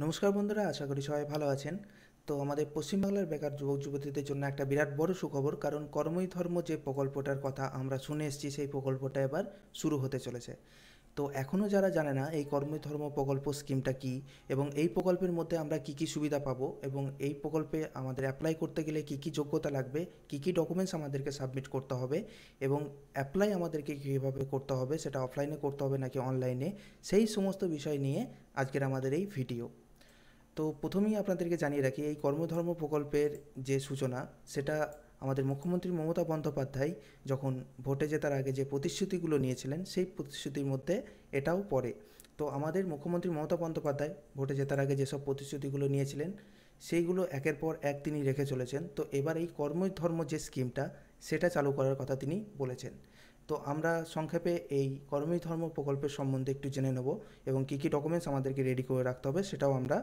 নমস্কার বন্ধুরা আশা করি সবাই ভালো আছেন তো আমাদের পশ্চিমবাংলার বেকার যুবক যুবতীদের জন্য একটা বিরাট বড় সুখবর কারণ কর্মই ধর্ম যে প্রকল্পটার কথা আমরা শুনে এসেছি সেই প্রকল্পটা এবার শুরু হতে চলেছে তো এখনও যারা জানে না এই কর্মই ধর্ম প্রকল্প স্কিমটা কি এবং এই প্রকল্পের মধ্যে আমরা কি কি সুবিধা পাবো এবং এই প্রকল্পে আমাদের অ্যাপ্লাই করতে গেলে কি কি যোগ্যতা লাগবে কি কি ডকুমেন্টস আমাদেরকে সাবমিট করতে হবে এবং অ্যাপ্লাই আমাদেরকে কীভাবে করতে হবে সেটা অফলাইনে করতে হবে নাকি অনলাইনে সেই সমস্ত বিষয় নিয়ে আজকের আমাদের এই ভিডিও তো প্রথমেই আপনাদেরকে জানিয়ে রাখি এই কর্মধর্ম প্রকল্পের যে সূচনা সেটা আমাদের মুখ্যমন্ত্রী মমতা বন্দ্যোপাধ্যায় যখন ভোটে জেতার আগে যে প্রতিশ্রুতিগুলো নিয়েছিলেন সেই প্রতিশ্রুতির মধ্যে এটাও পড়ে তো আমাদের মুখ্যমন্ত্রী মমতা বন্দ্যোপাধ্যায় ভোটে জেতার আগে যেসব প্রতিশ্রুতিগুলো নিয়েছিলেন সেইগুলো একের পর এক তিনি রেখে চলেছেন তো এবার এই কর্মধর্ম যে স্কিমটা সেটা চালু করার কথা তিনি বলেছেন তো আমরা সংক্ষেপে এই কর্মী ধর্ম প্রকল্পের সম্বন্ধে একটু জেনে নেব এবং কী কী ডকুমেন্টস আমাদেরকে রেডি করে রাখতে হবে সেটাও আমরা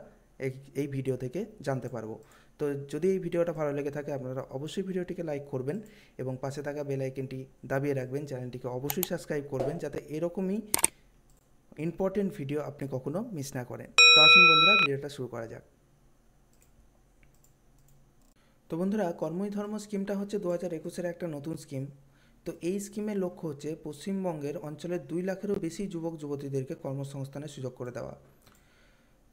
এই এই ভিডিও থেকে জানতে পারবো তো যদি এই ভিডিওটা ভালো লেগে থাকে আপনারা অবশ্যই ভিডিওটিকে লাইক করবেন এবং পাশে থাকা বেল আইকনটি দাবিয়ে রাখবেন চ্যানেলটিকে অবশ্যই সাবস্ক্রাইব করবেন যাতে এরকমই ইম্পর্টেন্ট ভিডিও আপনি কখনো মিস না করেন তো আসুন বন্ধুরা ভিডিওটা শুরু করা যাক তো বন্ধুরা কর্মই ধর্ম স্কিমটা হচ্ছে দু হাজার একুশের একটা নতুন স্কিম তো এই স্কিমের লক্ষ্য হচ্ছে পশ্চিমবঙ্গের অঞ্চলের দুই লাখেরও বেশি যুবক যুবতীদেরকে কর্মসংস্থানের সুযোগ করে দেওয়া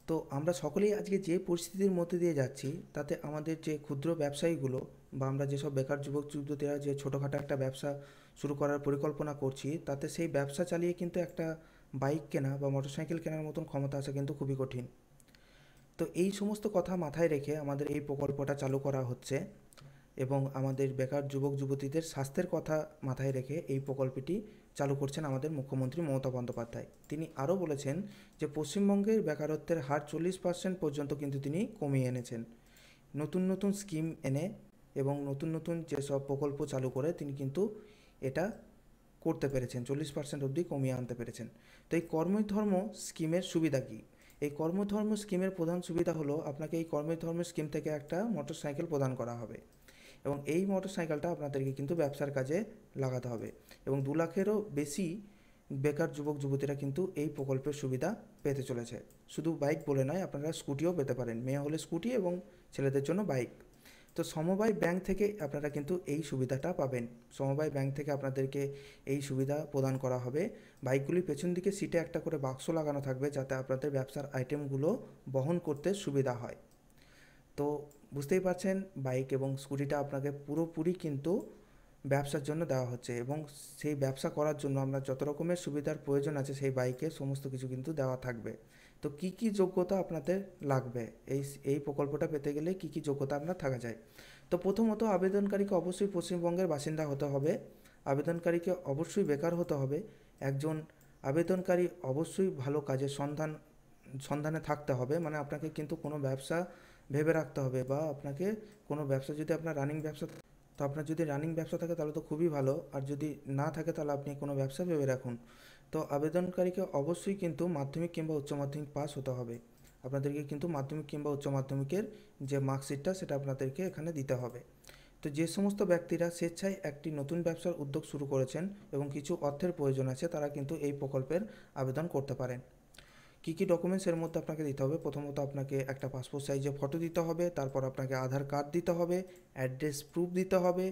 তো আমরা সকলেই আজকে যে পরিস্থিতির মধ্যে দিয়ে যাচ্ছি তাতে আমাদের যে ক্ষুদ্র ব্যবসায়ীগুলো বা আমরা যেসব বেকার যুবক যুবতীরা যে ছোটোখাটো একটা ব্যবসা শুরু করার পরিকল্পনা করছি তাতে সেই ব্যবসা চালিয়ে কিন্তু একটা বাইক কেনা বা মোটরসাইকেল কেনার মতন ক্ষমতা আসা কিন্তু খুবই কঠিন তো এই সমস্ত কথা মাথায় রেখে আমাদের এই প্রকল্পটা চালু করা হচ্ছে এবং আমাদের বেকার যুবক যুবতীদের স্বাস্থ্যের কথা মাথায় রেখে এই প্রকল্পটি চালু করছেন আমাদের মুখ্যমন্ত্রী মমতা বন্দ্যোপাধ্যায় তিনি আরও বলেছেন যে পশ্চিমবঙ্গের বেকারত্বের হার চল্লিশ পার্সেন্ট পর্যন্ত কিন্তু তিনি কমিয়ে এনেছেন নতুন নতুন স্কিম এনে এবং নতুন নতুন যেসব প্রকল্প চালু করে তিনি কিন্তু এটা করতে পেরেছেন চল্লিশ পার্সেন্ট অবধি কমিয়ে আনতে পেরেছেন তো এই কর্মধর্ম স্কিমের সুবিধা কী এই কর্মধর্ম স্কিমের প্রধান সুবিধা হলো আপনাকে এই কর্মধর্ম স্কিম থেকে একটা মোটর সাইকেল প্রদান করা হবে এবং এই মোটর সাইকেলটা আপনাদেরকে কিন্তু ব্যবসার কাজে লাগাতে হবে এবং দু লাখেরও বেশি বেকার যুবক যুবতীরা কিন্তু এই প্রকল্পের সুবিধা পেতে চলেছে শুধু বাইক বলে নয় আপনারা স্কুটিও পেতে পারেন মেয়ে হলে স্কুটি এবং ছেলেদের জন্য বাইক তো সমবায় ব্যাংক থেকে আপনারা কিন্তু এই সুবিধাটা পাবেন সমবায় ব্যাংক থেকে আপনাদেরকে এই সুবিধা প্রদান করা হবে বাইকগুলির পেছন দিকে সিটে একটা করে বাক্স লাগানো থাকবে যাতে আপনাদের ব্যবসার আইটেমগুলো বহন করতে সুবিধা হয় তো বুঝতেই পারছেন বাইক এবং স্কুটিটা আপনাকে পুরোপুরি কিন্তু ব্যবসার জন্য দেওয়া হচ্ছে এবং সেই ব্যবসা করার জন্য আপনার যত রকমের সুবিধার প্রয়োজন আছে সেই বাইকে সমস্ত কিছু কিন্তু দেওয়া থাকবে তো কি কি যোগ্যতা আপনাদের লাগবে এই এই প্রকল্পটা পেতে গেলে কি কি যোগ্যতা আপনার থাকা যায় তো প্রথমত আবেদনকারীকে অবশ্যই পশ্চিমবঙ্গের বাসিন্দা হতে হবে আবেদনকারীকে অবশ্যই বেকার হতে হবে একজন আবেদনকারী অবশ্যই ভালো কাজের সন্ধান সন্ধানে থাকতে হবে মানে আপনাকে কিন্তু কোনো ব্যবসা ভেবে রাখতে হবে বা আপনাকে কোনো ব্যবসা যদি আপনার রানিং ব্যবসা তো আপনার যদি রানিং ব্যবসা থাকে তাহলে তো খুবই ভালো আর যদি না থাকে তাহলে আপনি কোনো ব্যবসা ভেবে রাখুন তো আবেদনকারীকে অবশ্যই কিন্তু মাধ্যমিক কিংবা উচ্চ মাধ্যমিক পাস হতে হবে আপনাদেরকে কিন্তু মাধ্যমিক কিংবা উচ্চ মাধ্যমিকের যে মার্কশিটটা সেটা আপনাদেরকে এখানে দিতে হবে তো যে সমস্ত ব্যক্তিরা স্বেচ্ছায় একটি নতুন ব্যবসার উদ্যোগ শুরু করেছেন এবং কিছু অর্থের প্রয়োজন আছে তারা কিন্তু এই প্রকল্পের আবেদন করতে পারেন কি কি ডকুমেন্টস এর মত আপনাকে দিতে হবে প্রথমত আপনাকে একটা পাসপোর্ট সাইজে ফটো দিতে হবে তারপর আপনাকে আধার কার্ড দিতে হবে এড্রেস প্রুফ দিতে হবে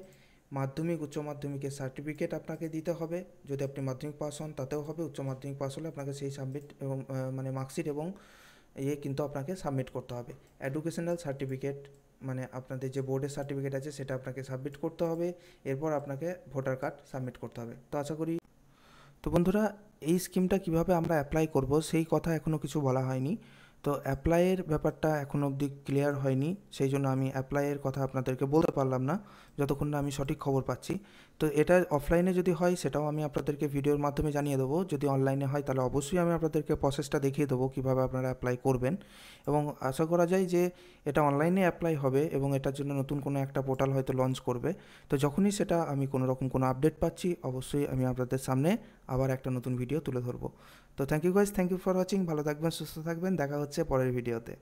মাধ্যমিক উচ্চ মাধ্যমিকের সার্টিফিকেট আপনাকে দিতে হবে যদি আপনি মাধ্যমিক পাস হন তাতেও হবে উচ্চ মাধ্যমিক পাস হলে আপনাকে সেই সাবমিট এবং মানে মার্কশিট এবং এই কিন্তু আপনাকে সাবমিট করতে হবে এডুকেশনাল সার্টিফিকেট মানে আপনাদের যে বোর্ডের সার্টিফিকেট আছে সেটা আপনাকে সাবমিট করতে হবে এরপর আপনাকে ভোটার কার্ড সাবমিট করতে হবে তো আশা করি তো বন্ধুরা এই স্কিমটা কিভাবে আমরা অ্যাপ্লাই করব সেই কথা এখনও কিছু বলা হয়নি তো অ্যাপ্লাইয়ের ব্যাপারটা এখন অবধি ক্লিয়ার হয়নি সেই জন্য আমি অ্যাপ্লাইয়ের কথা আপনাদেরকে বলতে পারলাম না যতক্ষণ না আমি সঠিক খবর পাচ্ছি তো এটা অফলাইনে যদি হয় সেটাও আমি আপনাদেরকে ভিডিওর মাধ্যমে জানিয়ে দেবো যদি অনলাইনে হয় তাহলে অবশ্যই আমি আপনাদেরকে প্রসেসটা দেখিয়ে দেবো কীভাবে আপনারা অ্যাপ্লাই করবেন এবং আশা করা যায় যে এটা অনলাইনে অ্যাপ্লাই হবে এবং এটার জন্য নতুন কোনো একটা পোর্টাল হয়তো লঞ্চ করবে তো যখনই সেটা আমি কোনো রকম কোনো আপডেট পাচ্ছি অবশ্যই আমি আপনাদের সামনে আবার একটা নতুন ভিডিও তুলে ধরবো তো thank you guys thank you for watching ভালো থাকবেন সুস্থ থাকবেন দেখা হচ্ছে পরের ভিডিওতে